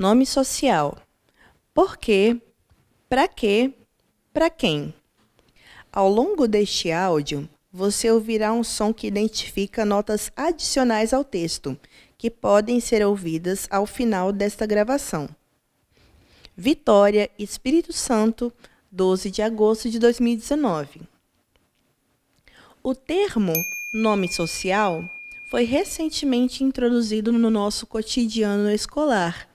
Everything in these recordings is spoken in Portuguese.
Nome social. Por quê? Para quê? Para quem? Ao longo deste áudio, você ouvirá um som que identifica notas adicionais ao texto, que podem ser ouvidas ao final desta gravação. Vitória, Espírito Santo, 12 de agosto de 2019. O termo nome social foi recentemente introduzido no nosso cotidiano escolar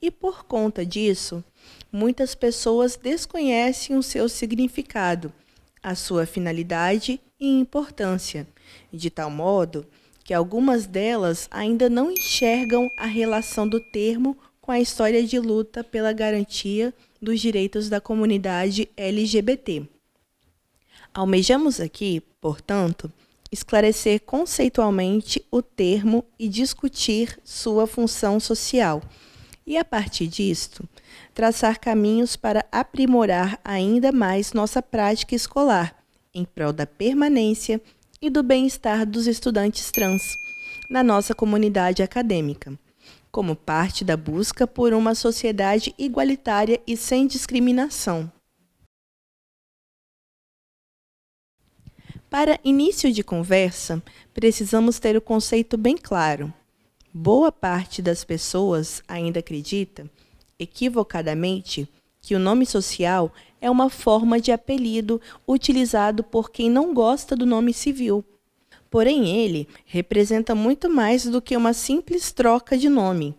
e por conta disso, muitas pessoas desconhecem o seu significado, a sua finalidade e importância, de tal modo que algumas delas ainda não enxergam a relação do termo com a história de luta pela garantia dos direitos da comunidade LGBT. Almejamos aqui, portanto, esclarecer conceitualmente o termo e discutir sua função social e, a partir disto, traçar caminhos para aprimorar ainda mais nossa prática escolar, em prol da permanência e do bem-estar dos estudantes trans na nossa comunidade acadêmica, como parte da busca por uma sociedade igualitária e sem discriminação. Para início de conversa, precisamos ter o conceito bem claro Boa parte das pessoas ainda acredita, equivocadamente, que o nome social é uma forma de apelido utilizado por quem não gosta do nome civil. Porém, ele representa muito mais do que uma simples troca de nome.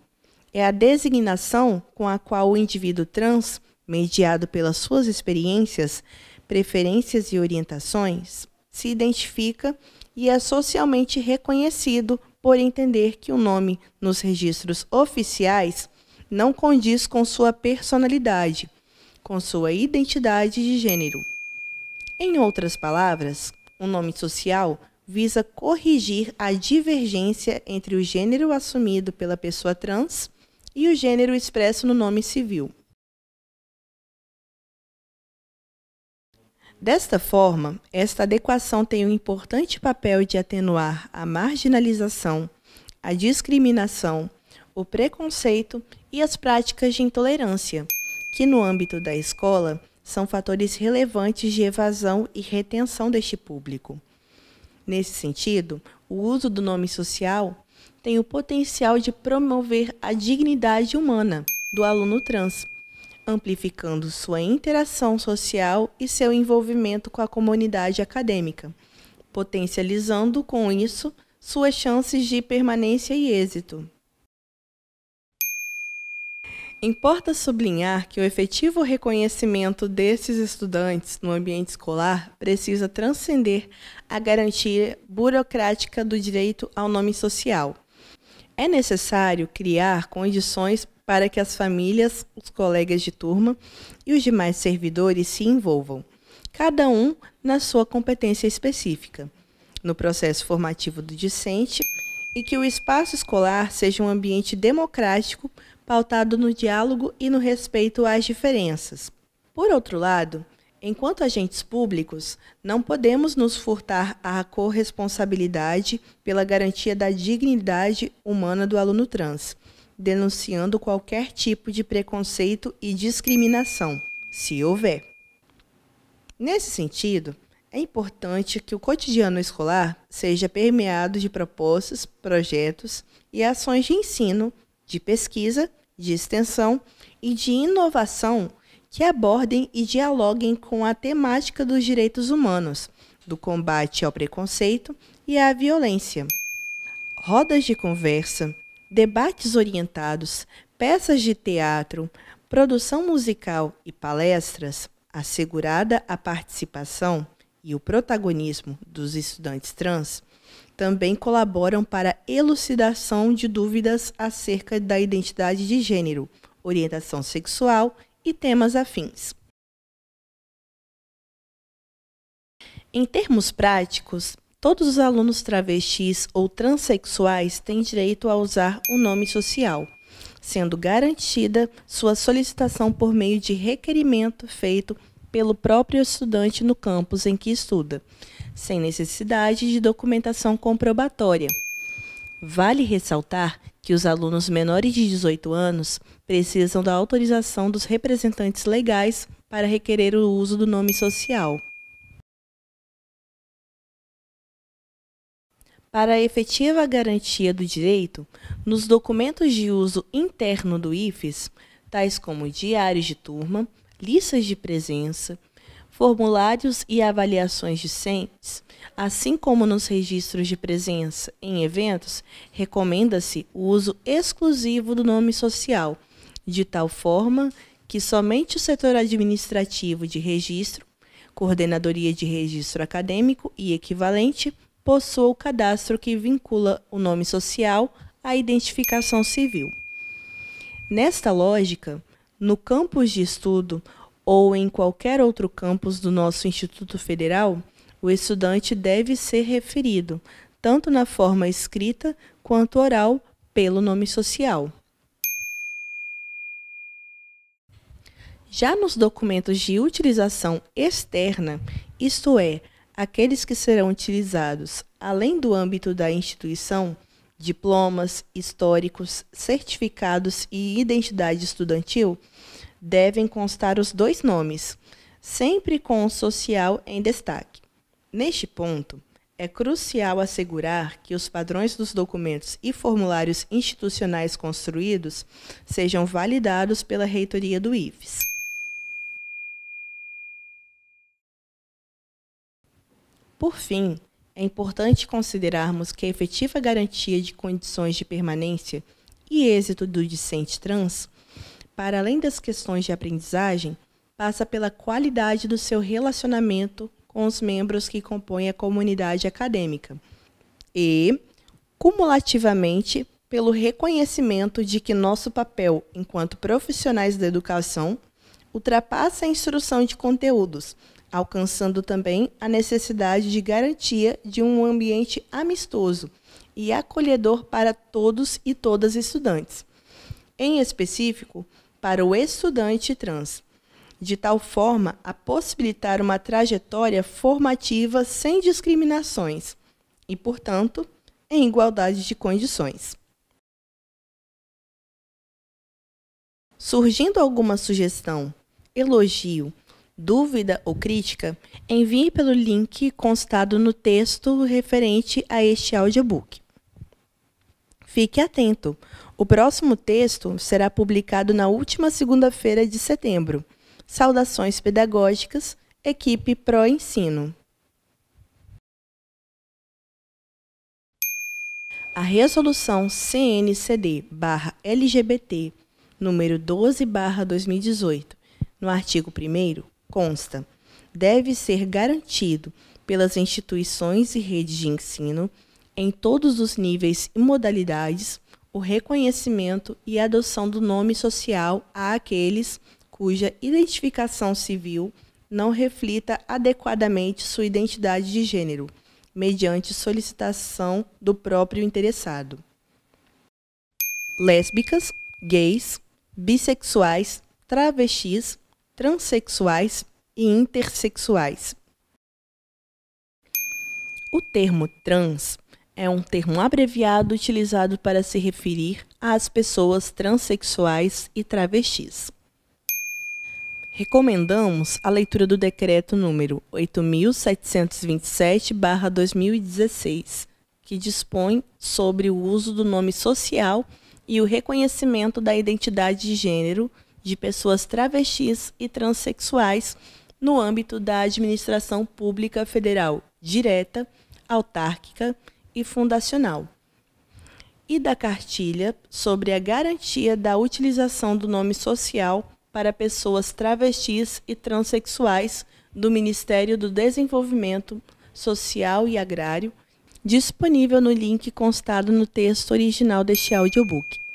É a designação com a qual o indivíduo trans, mediado pelas suas experiências, preferências e orientações, se identifica e é socialmente reconhecido por entender que o nome nos registros oficiais não condiz com sua personalidade, com sua identidade de gênero. Em outras palavras, o um nome social visa corrigir a divergência entre o gênero assumido pela pessoa trans e o gênero expresso no nome civil. Desta forma, esta adequação tem um importante papel de atenuar a marginalização, a discriminação, o preconceito e as práticas de intolerância, que no âmbito da escola são fatores relevantes de evasão e retenção deste público. Nesse sentido, o uso do nome social tem o potencial de promover a dignidade humana do aluno trans amplificando sua interação social e seu envolvimento com a comunidade acadêmica, potencializando com isso suas chances de permanência e êxito. Importa sublinhar que o efetivo reconhecimento desses estudantes no ambiente escolar precisa transcender a garantia burocrática do direito ao nome social. É necessário criar condições para que as famílias, os colegas de turma e os demais servidores se envolvam, cada um na sua competência específica, no processo formativo do discente e que o espaço escolar seja um ambiente democrático pautado no diálogo e no respeito às diferenças. Por outro lado, enquanto agentes públicos, não podemos nos furtar à corresponsabilidade pela garantia da dignidade humana do aluno trans denunciando qualquer tipo de preconceito e discriminação, se houver. Nesse sentido, é importante que o cotidiano escolar seja permeado de propostas, projetos e ações de ensino, de pesquisa, de extensão e de inovação que abordem e dialoguem com a temática dos direitos humanos, do combate ao preconceito e à violência. Rodas de conversa, debates orientados, peças de teatro, produção musical e palestras, assegurada a participação e o protagonismo dos estudantes trans, também colaboram para a elucidação de dúvidas acerca da identidade de gênero, orientação sexual e temas afins. Em termos práticos, Todos os alunos travestis ou transexuais têm direito a usar o um nome social, sendo garantida sua solicitação por meio de requerimento feito pelo próprio estudante no campus em que estuda, sem necessidade de documentação comprobatória. Vale ressaltar que os alunos menores de 18 anos precisam da autorização dos representantes legais para requerer o uso do nome social. Para a efetiva garantia do direito, nos documentos de uso interno do IFES, tais como diários de turma, listas de presença, formulários e avaliações discentes, assim como nos registros de presença em eventos, recomenda-se o uso exclusivo do nome social, de tal forma que somente o setor administrativo de registro, coordenadoria de registro acadêmico e equivalente, possua o cadastro que vincula o nome social à identificação civil. Nesta lógica, no campus de estudo ou em qualquer outro campus do nosso Instituto Federal, o estudante deve ser referido, tanto na forma escrita quanto oral, pelo nome social. Já nos documentos de utilização externa, isto é, aqueles que serão utilizados, além do âmbito da instituição, diplomas, históricos, certificados e identidade estudantil, devem constar os dois nomes, sempre com o social em destaque. Neste ponto, é crucial assegurar que os padrões dos documentos e formulários institucionais construídos sejam validados pela reitoria do IFES. Por fim, é importante considerarmos que a efetiva garantia de condições de permanência e êxito do discente trans, para além das questões de aprendizagem, passa pela qualidade do seu relacionamento com os membros que compõem a comunidade acadêmica e, cumulativamente, pelo reconhecimento de que nosso papel enquanto profissionais da educação ultrapassa a instrução de conteúdos alcançando também a necessidade de garantia de um ambiente amistoso e acolhedor para todos e todas estudantes, em específico para o estudante trans, de tal forma a possibilitar uma trajetória formativa sem discriminações e, portanto, em igualdade de condições. Surgindo alguma sugestão, elogio, dúvida ou crítica, envie pelo link constado no texto referente a este audiobook. Fique atento! O próximo texto será publicado na última segunda-feira de setembro. Saudações Pedagógicas, equipe Pro Ensino. A resolução CNCD/LGBT número 12/2018, no artigo 1 consta, deve ser garantido pelas instituições e redes de ensino, em todos os níveis e modalidades, o reconhecimento e adoção do nome social àqueles cuja identificação civil não reflita adequadamente sua identidade de gênero, mediante solicitação do próprio interessado. Lésbicas, gays, bissexuais, travestis transexuais e intersexuais. O termo trans é um termo abreviado utilizado para se referir às pessoas transexuais e travestis. Recomendamos a leitura do decreto número 8727/2016, que dispõe sobre o uso do nome social e o reconhecimento da identidade de gênero de pessoas travestis e transexuais no âmbito da administração pública federal direta, autárquica e fundacional. E da cartilha sobre a garantia da utilização do nome social para pessoas travestis e transexuais do Ministério do Desenvolvimento Social e Agrário, disponível no link constado no texto original deste audiobook.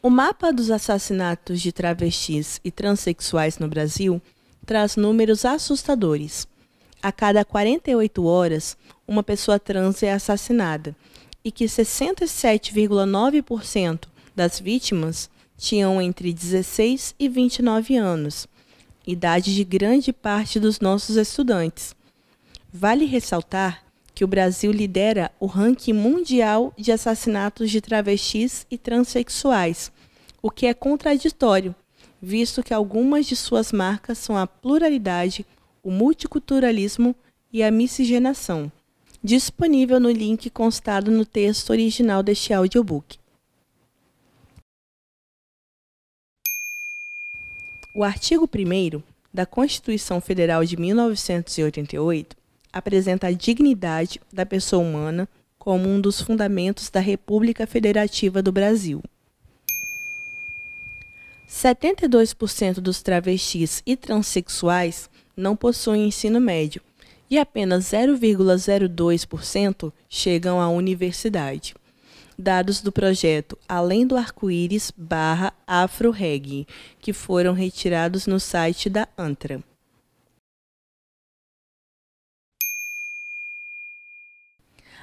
O mapa dos assassinatos de travestis e transexuais no Brasil traz números assustadores. A cada 48 horas, uma pessoa trans é assassinada e que 67,9% das vítimas tinham entre 16 e 29 anos, idade de grande parte dos nossos estudantes. Vale ressaltar que o Brasil lidera o ranking mundial de assassinatos de travestis e transexuais, o que é contraditório, visto que algumas de suas marcas são a pluralidade, o multiculturalismo e a miscigenação. Disponível no link constado no texto original deste audiobook. O artigo 1 da Constituição Federal de 1988 apresenta a dignidade da pessoa humana como um dos fundamentos da República Federativa do Brasil. 72% dos travestis e transexuais não possuem ensino médio e apenas 0,02% chegam à universidade. Dados do projeto Além do Arco-Íris barra Afro Reggae, que foram retirados no site da ANTRA.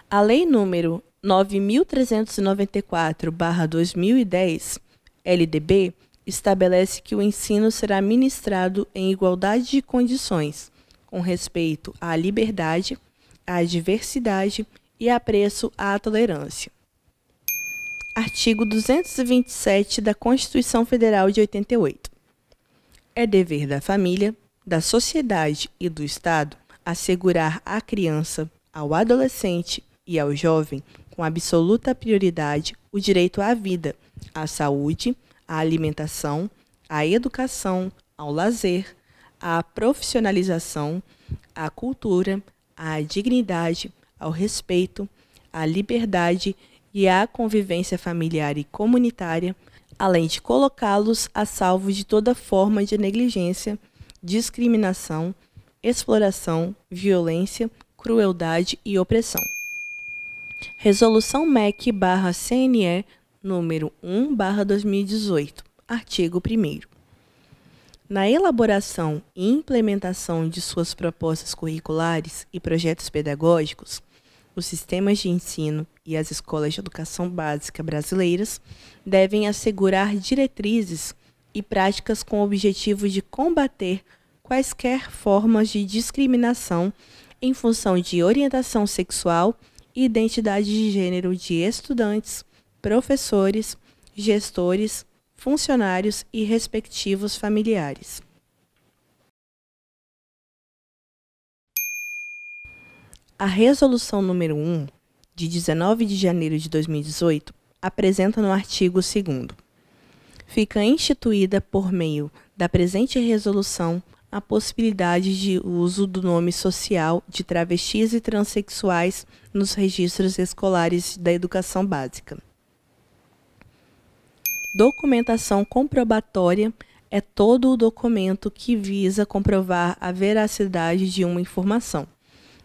A Lei número 9394/2010, LDB, estabelece que o ensino será ministrado em igualdade de condições, com respeito à liberdade, à diversidade e apreço à tolerância. Artigo 227 da Constituição Federal de 88. É dever da família, da sociedade e do Estado assegurar à criança, ao adolescente e ao jovem, com absoluta prioridade, o direito à vida, à saúde, à alimentação, à educação, ao lazer, à profissionalização, à cultura, à dignidade, ao respeito, à liberdade e à convivência familiar e comunitária, além de colocá-los a salvo de toda forma de negligência, discriminação, exploração, violência, crueldade e opressão. Resolução MEC barra CNE número 1 barra 2018, artigo 1 Na elaboração e implementação de suas propostas curriculares e projetos pedagógicos, os sistemas de ensino e as escolas de educação básica brasileiras devem assegurar diretrizes e práticas com o objetivo de combater quaisquer formas de discriminação em função de orientação sexual e identidade de gênero de estudantes, professores, gestores, funcionários e respectivos familiares. A Resolução número 1, de 19 de janeiro de 2018, apresenta no artigo 2 Fica instituída por meio da presente resolução a possibilidade de uso do nome social de travestis e transexuais nos registros escolares da educação básica. Documentação comprobatória é todo o documento que visa comprovar a veracidade de uma informação.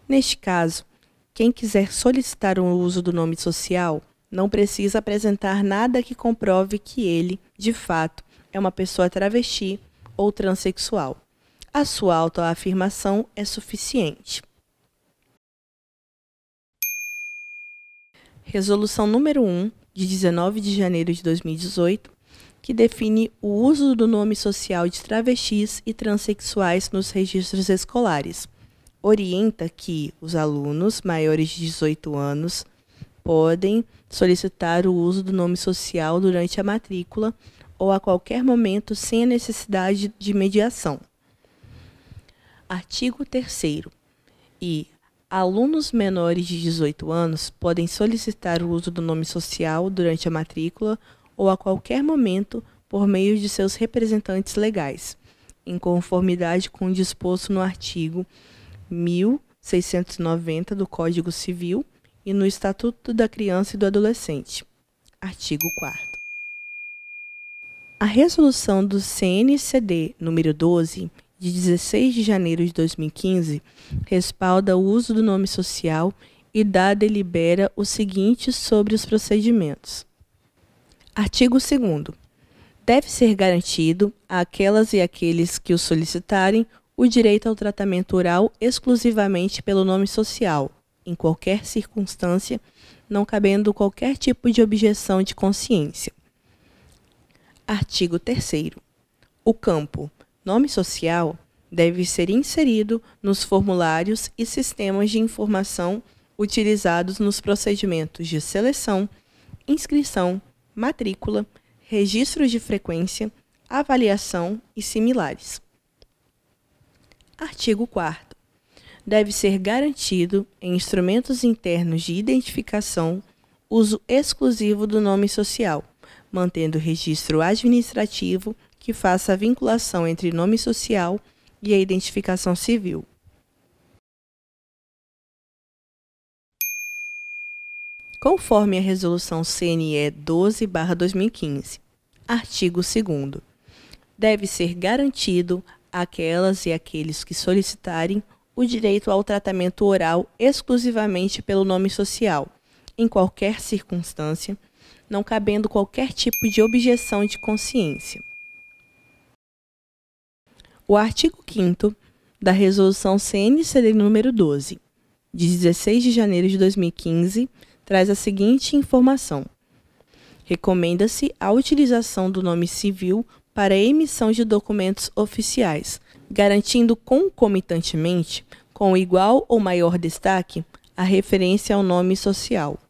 Neste caso, quem quiser solicitar o uso do nome social não precisa apresentar nada que comprove que ele, de fato, é uma pessoa travesti ou transexual a sua autoafirmação é suficiente. Resolução número 1, de 19 de janeiro de 2018, que define o uso do nome social de travestis e transexuais nos registros escolares. Orienta que os alunos maiores de 18 anos podem solicitar o uso do nome social durante a matrícula ou a qualquer momento sem a necessidade de mediação. Artigo 3 E alunos menores de 18 anos podem solicitar o uso do nome social durante a matrícula ou a qualquer momento por meio de seus representantes legais, em conformidade com o disposto no artigo 1690 do Código Civil e no Estatuto da Criança e do Adolescente. Artigo 4 a resolução do CNCD número 12 de 16 de janeiro de 2015 respalda o uso do nome social e dá delibera o seguinte sobre os procedimentos. Artigo 2 Deve ser garantido àquelas e àqueles que o solicitarem o direito ao tratamento oral exclusivamente pelo nome social, em qualquer circunstância, não cabendo qualquer tipo de objeção de consciência. Artigo 3 O campo Nome social deve ser inserido nos formulários e sistemas de informação utilizados nos procedimentos de seleção, inscrição, matrícula, registro de frequência, avaliação e similares. Artigo 4 deve ser garantido em instrumentos internos de identificação uso exclusivo do nome social, mantendo registro administrativo que faça a vinculação entre nome social e a identificação civil. Conforme a Resolução CNE 12-2015, artigo 2, deve ser garantido àquelas e àqueles que solicitarem o direito ao tratamento oral exclusivamente pelo nome social, em qualquer circunstância, não cabendo qualquer tipo de objeção de consciência o artigo 5 da Resolução CNCD número 12, de 16 de janeiro de 2015, traz a seguinte informação: Recomenda-se a utilização do nome civil para a emissão de documentos oficiais, garantindo concomitantemente, com igual ou maior destaque, a referência ao nome social.